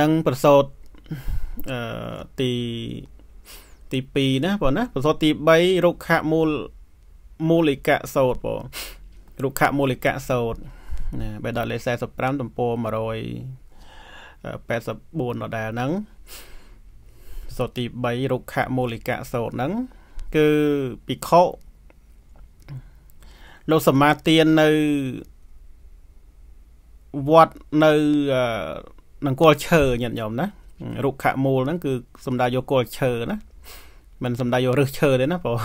នឹងប្រសូតអឺទីទី2ណាបងណាប្រសូតទី3រុក្ខមូលមូលិកៈសោតបងរុក្ខមូលិកៈសោតណាបេដលេ45ទំព័រ184ដដែលហ្នឹងសូតទី3រុក្ខមូលិកៈសោតហ្នឹងគឺភិក្ខុលោកសមាទាននៅវត្តនៅអឺនឹងគល់ឈើញាតិញោមណារុក្ខមូលហ្នឹងគឺសំដៅយកគល់ឈើណាមិនសំដៅយករើសឈើទេណាបង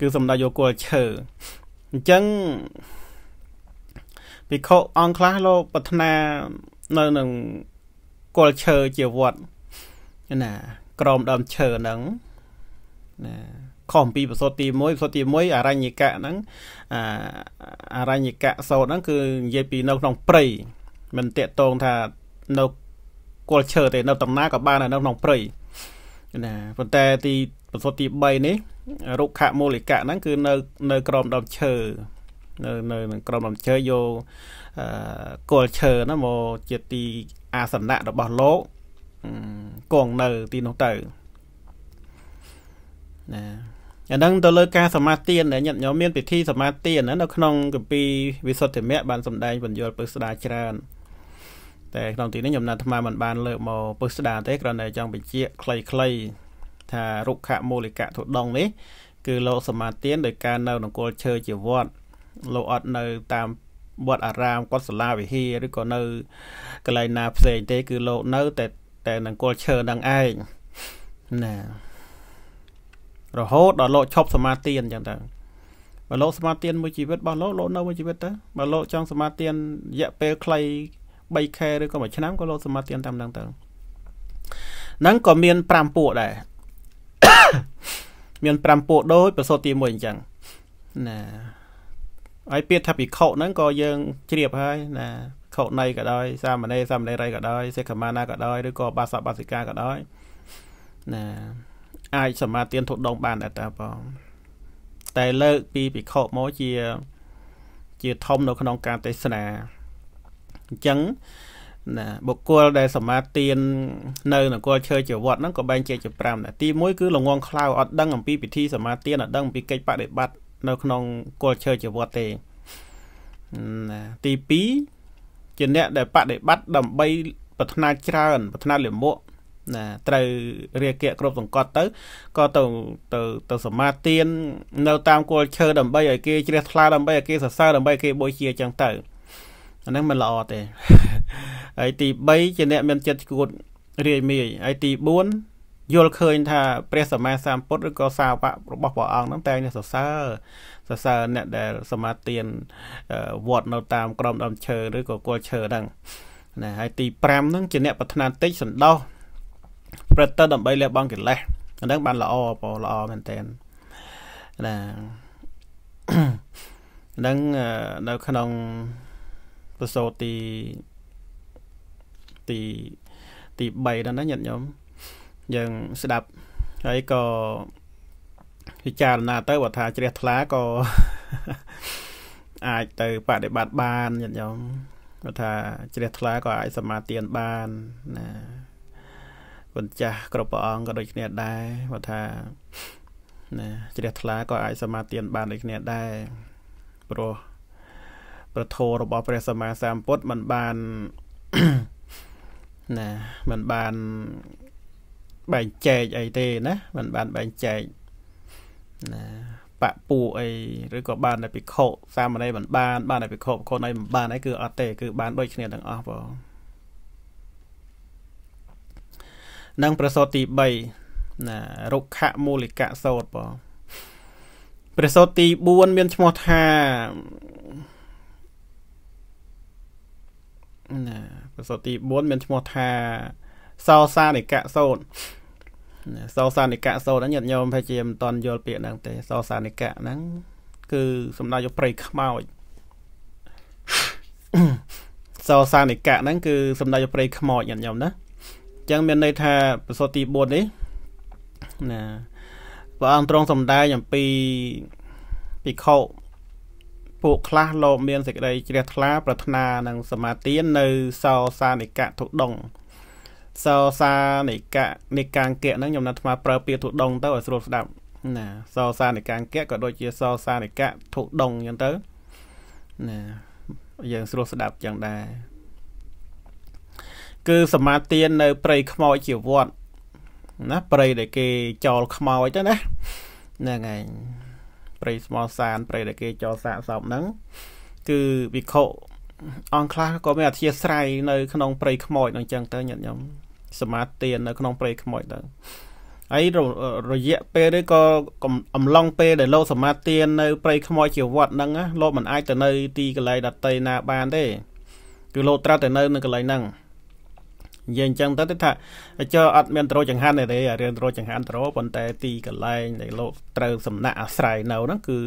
គឺសំដៅយកគល់ឈើអញ្ចឹងភិក្ខុអង្គខ្លះលោកប្រាថ្នានៅនឹងគល់ឈើជាវត្តណា ក្រមដើមឈើហ្នឹងណាខំពីបសុតទី1បសុតទី1អរញ្ញិកៈហ្នឹងអាអរញ្ញិកៈសោតហ្នឹងគឺនិយាយពីនៅក្នុងព្រៃមិនតាកតងថានៅគល់ឈើទេនៅតំណាក៏បាន នៅក្នុងព្រៃណាប៉ុន្តែទីប្រសុទ្ធទី3នេះរុក្ខមូលិកៈហ្នឹងគឺនៅនៅក្រោមដើមឈើនៅនៅក្រោមដើមឈើយកគល់ឈើណាមកជាទីអាសនៈរបស់លោកគង់នៅទីនោះទៅណាអានឹងទៅលើការសមាទានដែលញាតិញោមមានពិធីសមាទាននៅក្នុងគម្ពីរវិសុទ្ធិមគ្គបានសម្ដែងបញ្យលពឹកស្ដារច្រើនតែក្នុងទីនេះខ្ញុំណាត់អាត្មាមិនបានលើកមកពុះស្ដារទេគ្រាន់តែចង់បញ្ជាក់ខ្លីៗថារុក្ខមូលិកៈធុដងនេះ គឺលោកសមាទានដោយការនៅនគរឈើជាវត្តលោកអត់នៅ តាមវត្តអារាមកុដិសាលាវិហារឬក៏នៅកន្លែងណាផ្សេងទេ គឺលោកនៅតែតែនគរឈើនឹងឯងណារហូតដល់លោកឈប់សមាទានអញ្ចឹងទៅបើលោកសមាទានមួយជីវិតរបស់លោកលោកនៅមួយជីវិតទៅបើលោកចង់សមាទានរយៈពេលខ្លី3ខែឬក៏មួយឆ្នាំក៏លោតសម្បត្តិទានតាមហ្នឹងទៅហ្នឹងក៏មាន5ពួកដែរមាន5ពួកដូចប្រសូតទី1អញ្ចឹងណាហើយពាក្យថាភិក្ខុហ្នឹងក៏យើងជ្រាបហើយ ណាភិក្ខុណីក៏ដោយសាមណេរសាមណេរីក៏ដោយសិក្ខាមាណាក៏ដោយឬក៏បាសាបាសិកាក៏ដោយណាអាចសមាទានធុដងបានដែរតាបងតែលើកពីភិក្ខុមកជា ជាធំនៅក្នុងការទេសនាអញ្ចឹងណាបុគ្គលដែល សមាទាននៅនគរឈើជាវត្តហ្នឹងក៏បែងចែកជា5ណាទី1គឺលងងខ្លៅអត់ដឹងអំពីពិធីសមាទានអត់ដឹងអំពីកិច្ចបដិបត្តិនៅក្នុងគល់ឈើជាវត្តទេណាទី2ជាអ្នកដែលបដិបត្តិដើម្បី ប្រាថ្នាច្រើនប្រាថ្នាលិមុខណាត្រូវរាគៈគ្រប់សង្កត់ទៅក៏ទៅទៅទៅសមាទាននៅ តាមគល់ឈើដើម្បីឲ្យគេជ្រះថ្លាដើម្បីឲ្យគេសរសើរដើម្បីឲ្យគេបូជាចឹងទៅអាហ្នឹងមិនល្អទេហើយទី3ជាអ្នកមានចិត្តឈួតរាយមាយហើយទី4យល់ឃើញថាព្រះសម្មាសម្ពុទ្ធឬក៏សាវករបស់ព្រះអង្គហ្នឹងតែងសរសើរសរសើរអ្នក ដែលសមាទានវត្តនៅតាមក្រមដំឈើឬក៏គល់ឈើហ្នឹងណាហើយទី5ហ្នឹងជាអ្នកប្រាថ្នាតិចសន្តោសប្រតិដើម្បីលះបង់កិលេសអាហ្នឹងបានល្អបងល្អមែនតើណាហ្នឹងនៅក្នុងសរសោរទីទីទី3ដល់ណាញាតិញោមយើងស្ដាប់ហើយក៏ពិចារណាទៅបើថា ជ្រះថ្លាក៏អាចទៅបដិបត្តិបានញាតិញោមបើថា ជ្រះថ្លាក៏អាចសមាទានបានណាពន្ចាស់គ្រប់ព្រះអង្គក៏ដូចគ្នាដែរបើថាណាជ្រះថ្លាក៏អាចសមាទានបានដូចគ្នាដែរព្រោះប្រធោរបស់ព្រះសម្មាសម្ពុទ្ធมันបានណាมันបានបែងចែកអីទេណាมันបានបែងចែកណាបពុអីឬក៏បានតែភិក្ខុសាមណេរមិនបានបានតែភិក្ខុខុនអីមិនបានអីគឺអត់ទេគឺបានដូចគ្នាទាំងអស់បងនិងប្រសូតទី3ណារុក្ខមូលិកៈសោតបងប្រសូតទី4មានឈ្មោះថាណាប្រសូតទី4មានឈ្មោះថាសោសានិកៈសោតសោសានិកៈសោតញាតិញោមប្រហែលជាមិនទាន់យល់ពាក្យហ្នឹងទេសោសានិកៈហ្នឹងគឺសំដៅយកព្រៃខ្មោចសោសានិកៈហ្នឹងគឺសំដៅយកព្រៃខ្មោចញាតិញោមណាអញ្ចឹងមានន័យថាប្រសូតទី4នេះណាព្រះអង្គទ្រង់សំដែងអំពីភិក្ខុពួកខ្លះលោកមានសេចក្តីជ្រះថ្លា ប្រាថ្នានឹងសមាទាននៅសោសានិកៈធុដងសោសានិកៈនិកាង្គៈហ្នឹងខ្ញុំនៅថ្មប្រើពាក្យធុដងទៅឲ្យស្រួលស្ដាប់ណាសោសានិកាង្គៈក៏ដូចជាសោសានិកៈធុដងអញ្ចឹងទៅណាយើងស្រួលស្ដាប់ចឹងដែរគឺសមាទាននៅព្រៃខ្មោចជាវត្ត ណាព្រៃដែលគេចោលខ្មោចទៅណាហ្នឹងហើយព្រៃស្មោសានព្រៃដែលគេចោលសាកសពហ្នឹងគឺវិខុអង្គខ្លះក៏មានអធិស្ស្រ័យនៅក្នុងព្រៃខ្មោចហ្នឹងចឹងទៅញាតិញោមសមាធិនៅក្នុងព្រៃខ្មោចទៅហើយរយៈពេលនេះក៏អំឡុង ពេលដែលលោកសមាធិនៅ ព្រៃខ្មោចជាវត្តហ្នឹងលោកមិនអាចទៅនៅ ទីកន្លែងដតីណាបានទេ គឺលោកត្រូវតែនៅនៅកន្លែងហ្នឹងនិយាយអញ្ចឹងទៅទៅថាចុះអត់មានទ្រចង្ហាន់ទេរឿងទ្រចង្ហាន់ទ្រប៉ុន្តែទីកន្លែងដែលលោកត្រូវសំណាក់អាស្រ័យនៅហ្នឹងគឺ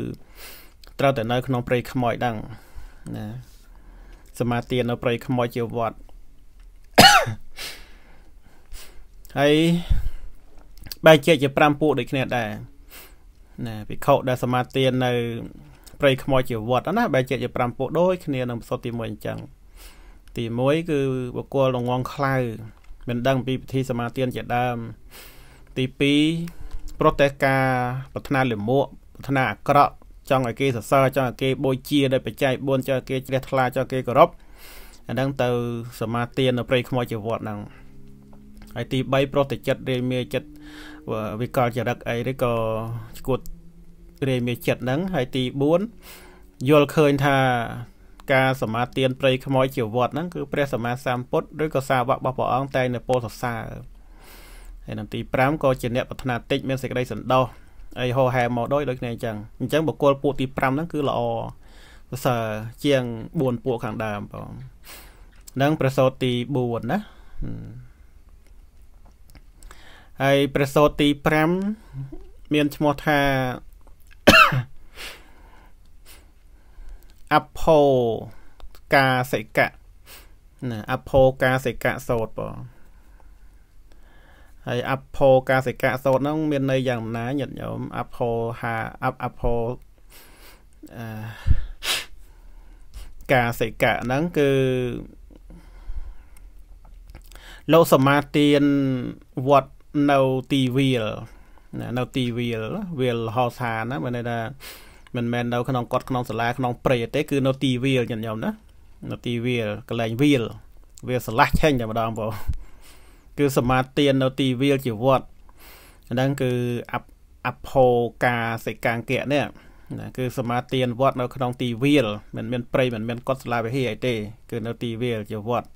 ត្រូវតែនៅ ក្នុងព្រៃខ្មោចដឹងណាសមាធិនៅព្រៃខ្មោចជាវត្តហើយបែកជាជា5ពួកដូចគ្នាដែរណាវិខុដែលសមាធិនៅព្រៃខ្មោចជាវត្តណាបែកជាជា5ពួកដូចគ្នានឹងផ្សុតទី1អញ្ចឹងទី1គឺបុគ្គលល្ងងខ្លៅមិនដឹងពីពិធីសមាទានជាដើមទី2ប្រទេសការប្រាថ្នាលិមួកប្រាថ្នាអាក្រក់ចង់ឲ្យគេសរសើរចង់ឲ្យគេបូជាដោយបច្ច័យ4ចង់ឲ្យគេជ្រះថ្លាចង់ឲ្យគេគោរពអាហ្នឹងទៅសមាទាននៅព្រៃខ្មោចជាវត្តហ្នឹងហើយទី3ប្រតិចិត្តរាយមាចិត្តវិកលចរិតអីឬក៏ឈួតរាយមាចិត្តហ្នឹងហើយទី4យល់ឃើញថាការសមាទានព្រៃខ្មោចជាវត្តហ្នឹងគឺព្រះសម្មាសម្ពុទ្ធឬក៏សាវករបស់ព្រះអង្គតែងនៅពោសសើរហើយនឹងទី5ក៏ជាអ្នកប្រាថ្នាតិចមានសេចក្តីសន្តោសអីហោហែមកដោយដូចគ្នាអញ្ចឹងអញ្ចឹងបុគ្គលពួកទី5ហ្នឹងគឺល្អប្រសើរជាង4ពួកខាងដើមបងនឹងប្រសូតទី4ណាហើយប្រសូតទី5មានឈ្មោះថា Appo កាសិកៈណា Appo កាសិកៈសោតបងហើយ Appo កាសិកៈសោតហ្នឹងមានន័យយ៉ាងណាញាតិញោម Appo ហា Appo អឺកាសិកៈហ្នឹងគឺលោកសមាទានវត្តនៅទីវាលនៅទីវាលវាលហោសាណាបើន័យថាមិនមែននៅក្នុងកត់ក្នុងសាលាក្នុងព្រៃទេគឺនៅទីវាលញាតិញោមណានៅទីវាលកន្លែងវាលវាស្រឡះឆេញតែម្ដងបងគឺសមាទាននៅទីវាលជាវត្តហ្នឹងគឺអអភោកាសិកាង្គៈនេះណាគឺ សមាទានវត្តនៅក្នុងទីវាលមិនមានព្រៃមិនមានកត់សាលាវិហារអីទេ គឺនៅទីវាលជាវត្ត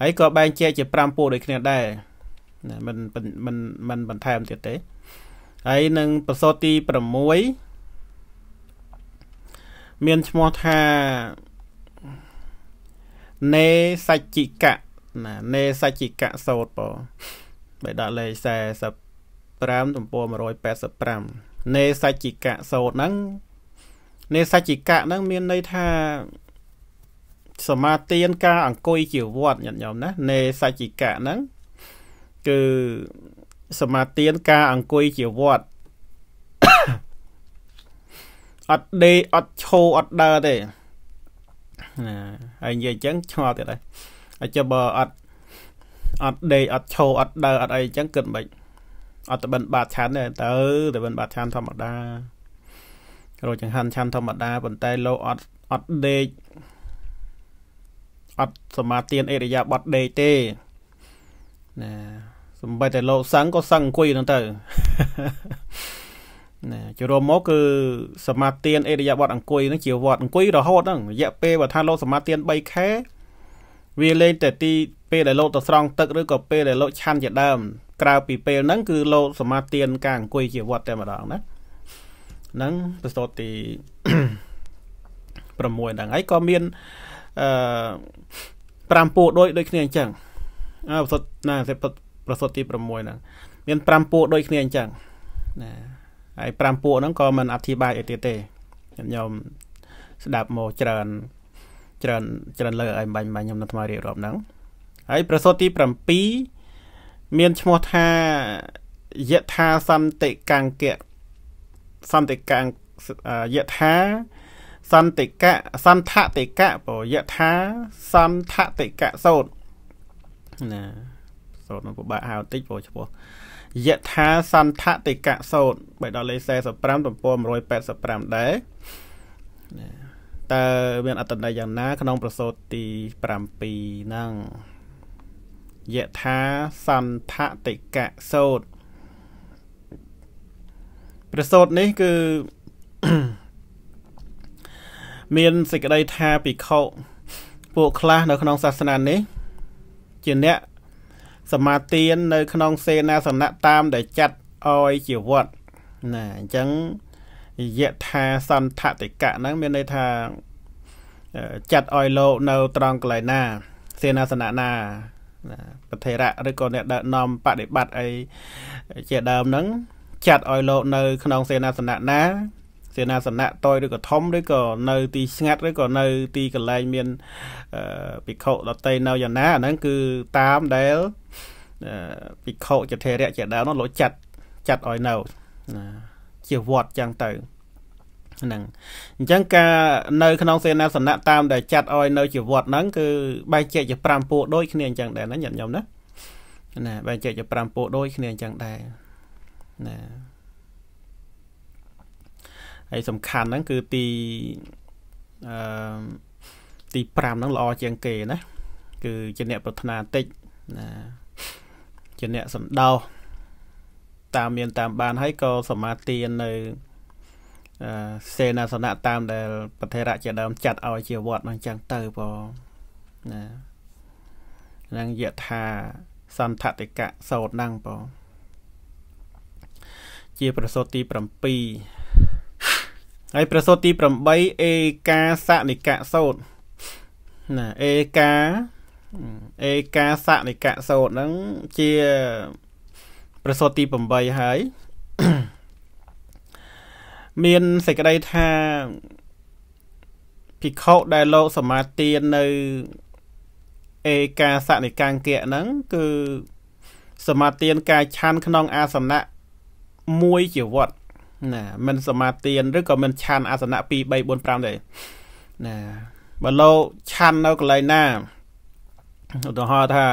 ហើយក៏បែងចែកជា5ពូដូចគ្នាដែរណាមិនមិនមិនបន្ថែមទៀតទេហើយនឹងប្រសូតទី6មានឈ្មោះថាណេសច្ចិកៈណាណេសច្ចិកៈសោតបងបែរដាក់លេខ45ទំព័រ185ណេសច្ចិកៈសោតហ្នឹងណេសច្ចិកៈហ្នឹងមានន័យថា សមាទាន ការអង្គុយជាវត្តញាតិញោមណាណេសច្ចិកៈហ្នឹងគឺសមាទាន ការអង្គុយជាវត្តអត់ដេកអត់ឈរអត់ដើរទេណាហើយនិយាយអញ្ចឹងឆ្ងល់ទៀតហើយអញ្ចឹងបើអត់អត់ដេកអត់ឈរអត់ដើរអត់អីអញ្ចឹងគិតមិនអត់តបិនបាទឆានទេទៅតបិនបាទឆានធម្មតារោចចង្ហាន់ឆានធម្មតាប៉ុន្តែ លោកអត់អត់ដេកអត់សមាទានអេរិយាបត់ដេកទេណាសំបីតែលោកសឹងក៏សឹងអង្គុយហ្នឹងទៅណាជារួមមកគឺសមាទានអេរិយាបថអង្គុយនឹងជាវត្តអង្គុយរហូតហ្នឹងរយៈពេលបើថាលោកសមាទាន3ខែវាលេងតែទីពេលដែលលោកទៅស្រង់ទឹកឬក៏ពេលដែលលោកឆាន់ជាដើមក្រៅពីពេលហ្នឹងគឺលោកសមាទានការអង្គុយជាវត្តតែម្ដងណាហ្នឹងបសតទី6ហ្នឹងហើយក៏មានអឺ5ពូដូចដូចគ្នាអញ្ចឹងអើបសតណាប្រសតទី6ហ្នឹង មាន5ពូដូចគ្នាអញ្ចឹងណាហើយ5ពួកហ្នឹងក៏មិនអធិប្បាយអីទៀតទេខ្ញុំខ្ញុំស្ដាប់មកច្រើនច្រើនច្រើនលើឲ្យបាញ់បាញ់ខ្ញុំនៅថ្មរៀបរាប់ហ្នឹងហើយប្រសូតទី7មានឈ្មោះថាយថាសន្តិកង្កសន្តិកង្យថា សន្តិកៈសន្ធតិកៈពយថាសន្ធតិកៈសោតណាសោតនឹងពិបាកហៅតិចព្រោះឈ្មោះយថាសន្ធតិកៈសោតបេដល់លេខ45ទំព័រ185ដែរតើមានអត្តន័យយ៉ាងណា ក្នុង ប្រសូតទី7ហ្នឹងយថាសន្ធតិកៈសោតប្រសូតនេះគឺមានសេចក្តីថាភិក្ខុពួកខ្លះនៅ ក្នុងសាសនានេះជាអ្នកសមាទាននៅក្នុងសេនាសនៈតាមដែលចាត់ឲ្យជាវត្តណាអញ្ចឹងយៈថាសន្ធតិកៈហ្នឹងមានន័យថាចាត់ឲ្យលោកនៅត្រង់កន្លែងណាសេនាសនៈណាប្រធិរៈឬក៏អ្នកដឹកនាំបដិបត្តិអីជាដើមហ្នឹងចាត់ឲ្យលោកនៅក្នុងសេនាសនៈណាសេនាសនៈតយឬក៏ធំឬក៏នៅទីស្ងាត់ឬក៏នៅ ទីកន្លែងមានភិក្ខុដតីនៅយ៉ាងណាហ្នឹងគឺតាមដែលភិក្ខុចធិរៈជាដើមនោះលោកចាត់ចាត់ឲ្យនៅ ជាវត្តចឹងទៅហ្នឹងអញ្ចឹងការនៅ ក្នុងសេនាសនៈតាមដែលចាត់ឲ្យ នៅជាវត្តហ្នឹងគឺបែងចែកជា5ពួកដូចគ្នាអញ្ចឹងដែរណាញាតិញោមណាណាបែងចែកជា5ពួកដូចគ្នាអញ្ចឹងដែរណាហើយសំខាន់ហ្នឹងគឺទីអឺទី5ហ្នឹងល្អជាងគេណា គឺជាអ្នកប្រាថ្នាតិចណា ជាអ្នកសំដោ តាមមានតាមបានហើយក៏សមាទាននៅសេនាសនៈតាមដែលប្រធរៈជាដើមចាត់ឲ្យជាវត្តហ្នឹងចឹងទៅបងណានឹងយថា សន្ធតិកៈសោតហ្នឹងបងជាប្រសូតទី7ហើយប្រសូតទី8អេកាសនិកៈសោតណាអេកាអេកាសនិកៈសោតហ្នឹងជា ប្រសូតទី8ហើយ មានសេចក្តីថាភិក្ខុដែលលោកសមាទាននៅអេកាសនិកង្គៈហ្នឹងគឺសមាទានកាយឆាន ក្នុងអាសនៈមួយជាវត្តណាមិនសមាទានឬក៏មិនឆានអាសនៈ2 3 4 5ទេណាបើលោកឆាននៅកន្លែងណាឧទាហរណ៍ថា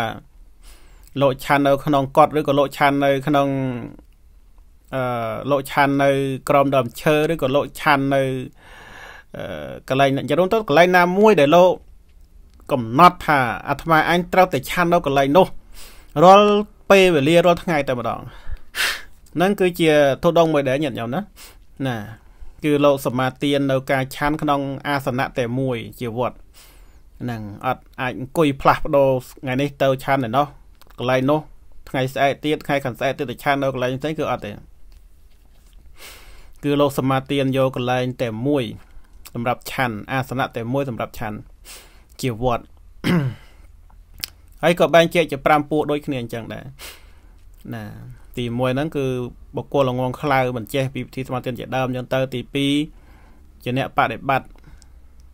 លោកឆាននៅក្នុង កត់ឬក៏លោកឆាននៅ ក្នុងអឺលោកឆាននៅ ក្រោមដើមឈើឬក៏លោកឆាននៅកន្លែងយល់ទៅកន្លែងណាមួយដែលលោក កំណត់ថា អាត្មាអញត្រូវតែឆាននៅកន្លែងនោះរាល់ពេលវេលារាល់ថ្ងៃតែម្ដងហ្នឹងគឺជាធុដងមួយដែរញាតិញោមណាណាគឺលោកសមាទាននៅការឆាន់ក្នុង អាសនៈតែមួយ ជាវត្តហ្នឹងអត់អាចអង្គុយផ្លាស់ប្ដូរថ្ងៃនេះទៅឆាន់ឯណោះកន្លែងនោះ ថ្ងៃស្អែកទៀតថ្ងៃខាងស្អែកទៀតទៅឆាន់នៅកន្លែងផ្សេងគឺអត់ទេគឺលោកសមាទានយកកន្លែងតែមួយ សម្រាប់ឆាន់អាសនៈតែមួយសម្រាប់ឆាន់ជាវត្តហើយក៏បែងចែកជា5ពួកដូចគ្នាអញ្ចឹងដែរណាទី1ហ្នឹងគឺបុគ្គលល្ងងខ្លៅមិនចេះពីវិធីសមាធិជាដើមអញ្ចឹងទៅទី2ជាអ្នកបដិបត្តិ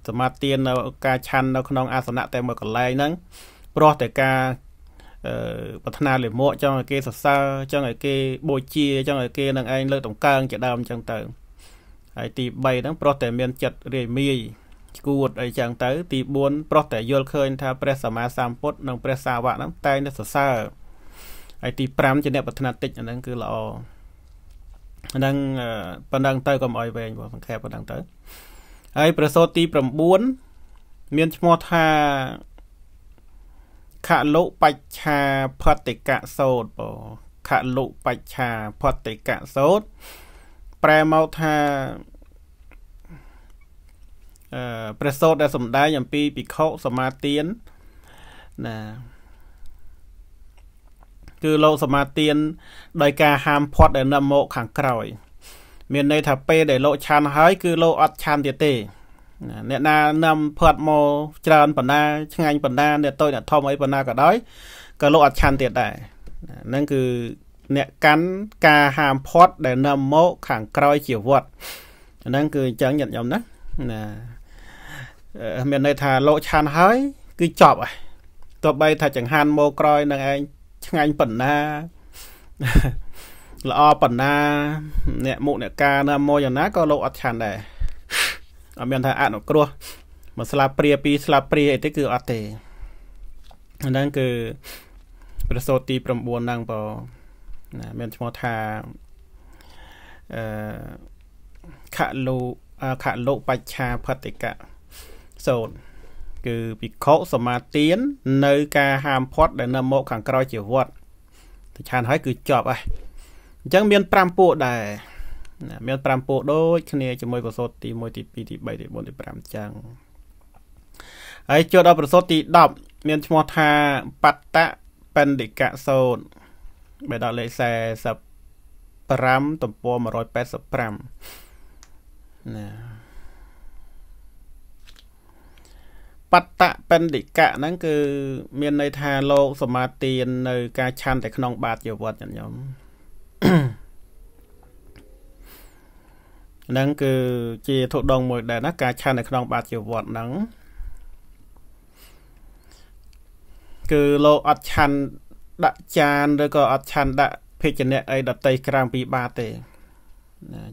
សមាធិនៅការឆាន់នៅក្នុងអាសនៈតែមួយកន្លែងហ្នឹងព្រោះតែការប្រាថ្នាលាមកចង់ឲ្យគេសរសើរចង់ឲ្យគេបូជា ចង់ឲ្យគេនឹងឯងលើកតម្កើងជាដើមអញ្ចឹងទៅហើយទី3ហ្នឹងព្រោះតែមានចិត្តរាយមាយឈួតអីចឹងទៅ ទី4ព្រោះតែយល់ឃើញថាព្រះសម្មាសម្ពុទ្ធនិងព្រះសាវកហ្នឹងតែងតែសរសើរហើយទី5ជាអ្នកប្រាថ្នាតិចអាហ្នឹងគឺល្អអាហ្នឹងប៉ុណ្ណឹងទៅកុំអោយវែងបងសង្ខេបប៉ុណ្ណឹងទៅហើយប្រសូតទី9មានឈ្មោះថាខលុបច្ឆាផតិកៈសោតបងខលុបច្ឆា ផតិកៈសោតប្រែមកថាព្រះសូត្រដែលសំដែងអំពីភិក្ខុសមាទានណាគឺលោកសមាទានដោយការហាមផាត់ដែលនាំមកខាងក្រោយមានន័យថាពេលដែលលោកឆានហើយ គឺលោកអត់ឆានទៀតទេអ្នកណានាំផាត់មកច្រើន បណ្ដាឆ្ងាញ់បណ្ដាអ្នកតូចអ្នកធំអីបណ្ដាក៏ដោយក៏លោកអត់ឆានទៀតដែរហ្នឹងគឺអ្នកកាន់ការហាមផាត់ដែលនាំមកខាងក្រោយជាវត្តហ្នឹង គឺអញ្ចឹងញាតិញោមណាណាមានន័យថាលោកឆានហើយ គឺចប់ហើយទោះបីថាចង្ហាន់មកក្រោយនឹងឯងឆ្ងាញ់ប៉ុណ្ណាល្អប៉ុណ្ណា អ្នកមុខអ្នកការណាមកយ៉ាងណាក៏លោកអត់ឆានដែរអត់មានថាអនុគ្រោះមកស្លាប់ព្រាពីរស្លាប់ព្រាអីទេគឺអត់ទេហ្នឹងគឺប្រសូតទី9ហ្នឹងបើណាមានឈ្មោះថាអឺខលុខលុបច្ឆាផតិកៈសូត្រគឺភិក្ខុសមាទាននៅការហាមផាត់ដែលនៅមកខាងក្រោយជាវត្តទៅឆានហើយ គឺជាប់ហើយអញ្ចឹងមាន5ពួកដែរមាន5ពួកដូចគ្នាជាមួយប្រសូតទី1ទី2ទី3ទី4ទី5អញ្ចឹងហើយចូលដល់ប្រសូតទី10មានឈ្មោះថាបត្តបណ្ឌិកសោតបែរដល់លេខ45ទំព័រ185ណាបត្តបិណ្ឌិកៈហ្នឹងគឺមានន័យថាលោក សមាទាននៅការឆាន់តែក្នុង បាតជីវិតញោមហ្នឹងគឺជាធុដងមួយ ដែរណាការឆាន់នៅក្នុងបាតជីវិតហ្នឹងគឺលោកអត់ឆាន់ដាក់ចានឬក៏អត់ឆាន់ដាក់ភេជ្ជៈអីដតីក្រៅពីបាតទេ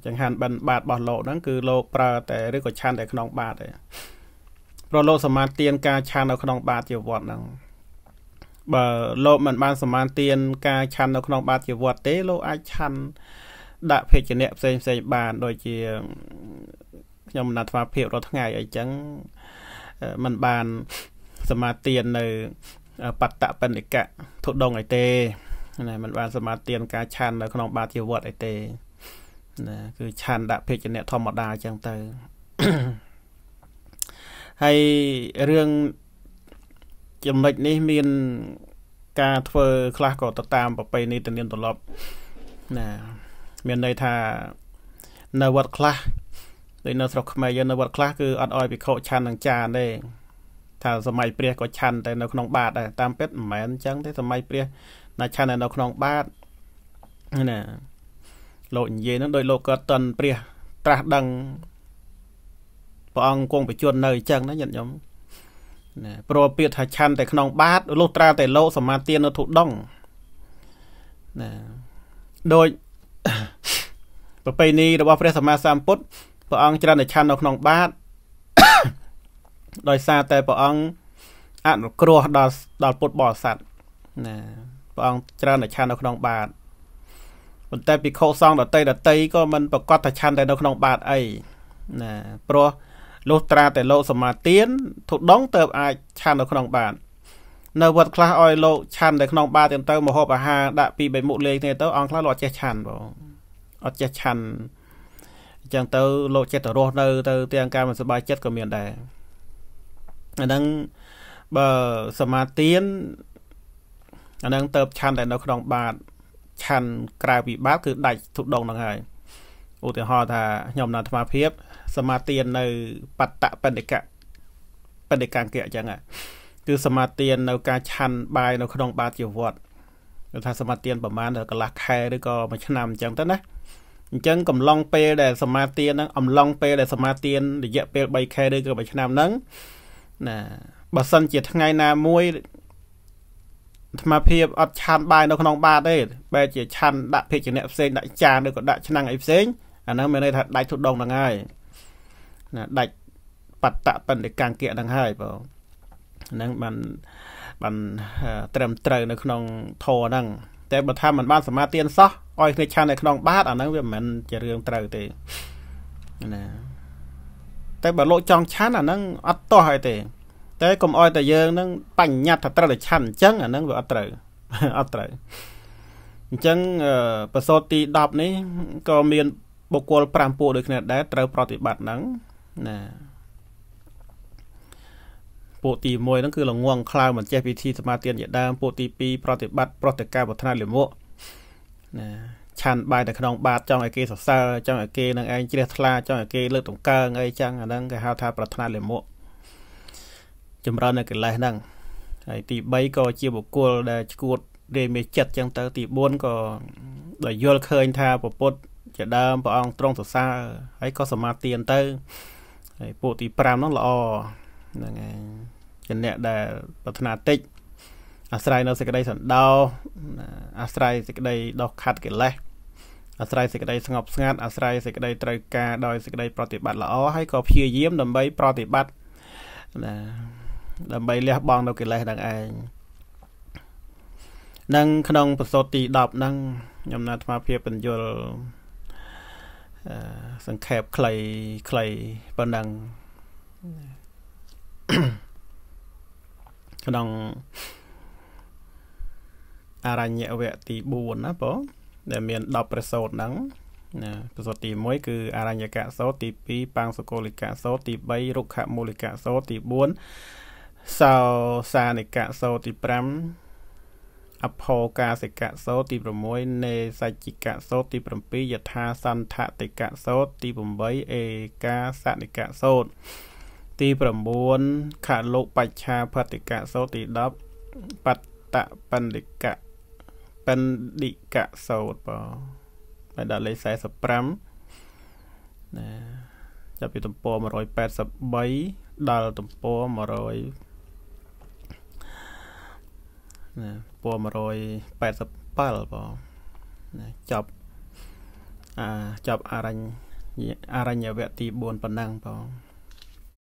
ចង្ហាន់បិណ្ឌបាតរបស់លោកហ្នឹងគឺលោកប្រើតែឬក៏ឆាន់តែក្នុងបាតទេព្រោះលោកសមាទានការឆាននៅក្នុងបាតជីវតហ្នឹងបើលោកមិនបានសមាទានការឆាន់នៅក្នុង បាតជីវតទេលោកអាចឆាន់ដាក់ភេជ្ជៈផ្សេងផ្សេងបានដូចជាខ្ញុំណាត់ស្វាភាពរាល់ថ្ងៃអីចឹងมันបានសមាទាននៅ បត្តបណ្ឌិកៈធុដងអីទេណាมันបានសមាទានការឆាន់នៅក្នុងបាតជីវតអីទេណាគឺឆាន់ដាក់ភេជ្ជៈធម្មតាចឹងទៅ Mm-hmm. ហើយរឿងចំណុចនេះមានការធ្វើខ្លះក៏ទៅតាមប្រពៃណីទំនៀមទម្លាប់ណា មានន័យថានៅវត្តខ្លះដូចនៅស្រុកខ្មែរយើងនៅវត្តខ្លះគឺអត់ឲ្យពិខុឆាន់នឹងចានទេថាសម័យព្រះក៏ឆាន់តែនៅក្នុងបាតដែរតាមពិតមិនមែនអញ្ចឹងទេសម័យព្រះ ណាឆាន់តែនៅក្នុងបាតណាលោកនិយាយនឹងដោយ លោកក៏តន់ព្រះត្រាស់ដឹងព្រះអង្គគង់ប្រជជននៅអញ្ចឹងណាញាតិញោមណាព្រោះពាក្យថាឆាន់តែក្នុងបាតលុះត្រាតែលោកសមាទាននៅធុដងណាដោយប្រពៃណីរបស់ព្រះសម្មាសម្ពុទ្ធព្រះអង្គច្រើនតែឆាន់នៅក្នុងបាតដោយសារតែព្រះអង្គអនុគ្រោះដល់ដល់ពុទ្ធបរិស័ទណាព្រះអង្គច្រើនតែឆាន់នៅក្នុងបាតប៉ុន្តែភិក្ខុសង្ឃដតីដតីក៏មិនប្រកាសថាឆាន់តែនៅក្នុងបាតអីណាព្រោះលុះត្រាតែលោកសមាទានធុដងទៅអាចឆាននៅក្នុងបាត នៅវត្តខ្លះឲ្យលោកឆាននៅក្នុងបាតទាំងទៅមហូបអាហារ ដាក់ពីបីមុខលេងគ្នាទៅអង្គខ្លះលោកអត់ចេះឆានបងអត់ចេះឆានអញ្ចឹងទៅលោកចិត្តរស់នៅទៅ ទាំងការមិនសบายចិត្តក៏មានដែរអាហ្នឹងបើសមាទានអាហ្នឹងទៅឆានតែនៅ ក្នុងបាតឆានក្រៅពីបាតគឺដាច់ធុដងហ្នឹងហើយឧទាហរណ៍ថាខ្ញុំនៅអាត្មាភាពសមាទាននៅបត្តបណ្ឌិកៈបណ្ឌិកាង្គៈអញ្ចឹងគឺសមាទាននៅការឆាន់បាយនៅក្នុង បាតជីវត្តគឺថាសមាទានប្រហែលកន្លះខែឬក៏មួយឆ្នាំអញ្ចឹងទៅណាអញ្ចឹងកំឡុងពេលដែលសមាទានហ្នឹងអំឡុងពេលដែលសមាទានរយៈពេល3ខែឬក៏មួយឆ្នាំហ្នឹងណាបើសិនជាថ្ងៃណាមួយអាត្មាភាពអត់ឆានបាយនៅក្នុងបាតទេ បែរជាឆានដាក់ភេជ្ជៈផ្សេងដាក់ចានឬក៏ដាក់ឆ្នាំងអីផ្សេងអាហ្នឹងមានន័យថាដាច់ទុដងហ្នឹងហើយណាដាច់បត្តបណ្ឌិកាង្គៈហ្នឹងហើយបងហ្នឹងបានបានត្រឹមត្រូវនៅ ក្នុងធរហ្នឹងតែបើថាมันបានសមាទានសោះឲ្យគ្នាឆាននៅក្នុងបាតអាហ្នឹងវាមិនមែនជារឿងត្រូវទេណាតែបើលោកចង់ឆានអាហ្នឹងអត់តោះឲ្យទេតែកុំឲ្យតែយើងហ្នឹងបញ្ញត្តិថាត្រូវតែឆានអញ្ចឹងអាហ្នឹងវាអត់ត្រូវអត់ត្រូវអញ្ចឹងប្រសូតទី10នេះក៏មានបុគ្គល5ពួកដូចគ្នាដែរត្រូវប្រតិបត្តិហ្នឹងណាពួកទី1ហ្នឹងគឺល្ងងខ្លៅមិនចេះពិធីសមាទានជាដើមពួកទី2ប្រតិបត្តិប្រតិការបឋមលិមក់ណាឆាន់បាយនៅក្នុងបាតចង់ឲ្យគេសរសើរចង់ឲ្យគេនឹងឯងជ្រះថ្លាចង់ឲ្យគេ លើកតម្កើងអីចឹងអាហ្នឹងគេហៅថាប្រាថ្នាលិមក់ចម្រើននៅកិលេសហ្នឹងហើយទី3ក៏ជាបុគ្គលដែលឈួតរាយមេចិត្តចឹងទៅទី4ក៏ដែលយល់ឃើញថាពពុទ្ធជាដើមព្រះអង្គទ្រង់សរសើរហើយក៏សមាទានទៅហើយពួកទី5ហ្នឹងល្អហ្នឹងហើយជាអ្នកដែលប្រាថ្នាតិចអាស្រ័យនៅសេចក្តីសន្តោសអាស្រ័យសេចក្តីដោះខាត់កិលេសអាស្រ័យសេចក្តីស្ងប់ស្ងាត់អាស្រ័យសេចក្តីត្រូវការដោយសេចក្តី ប្រតិបត្តិល្អហើយក៏ព្យាយាមដើម្បីប្រតិបត្តិណាដើម្បីលះបង់នៅកិលេសហ្នឹងឯងនឹងក្នុងប្រសូតទី10ហ្នឹងខ្ញុំនៅអាត្មាភាពបញ្យលសង្ខេបខ្លី ខ្លីប៉ុណ្ណឹងក្នុងអរញ្ញវៈទី4ណាបងដែលមាន10ប្រសូតហ្នឹងណាប្រសូតទី1គឺអរញ្ញកៈសោតទី2បាំងសកលិកៈសោតទី3រុក្ខមូលិកៈសោតទី4សោសានិកៈសោតទី5អភោកាសិកៈសោទី6នេសច្ចិកៈសោទី7យថាសន្ធតិកៈសោទី8អេកាសនិកៈសោទី9ខលោកបច្ឆាភតិកៈសោទី10បត្តបណ្ឌិកៈបណ្ឌិកៈសោតបងហើយដល់លេខ45ណាចាប់ពីទំព័រ183ដល់ទំព័រ100ណាពណ៌187បងណាចប់អាចប់អរញ្ញអរញ្ញវៈទី4ប៉ុណ្ណឹងបង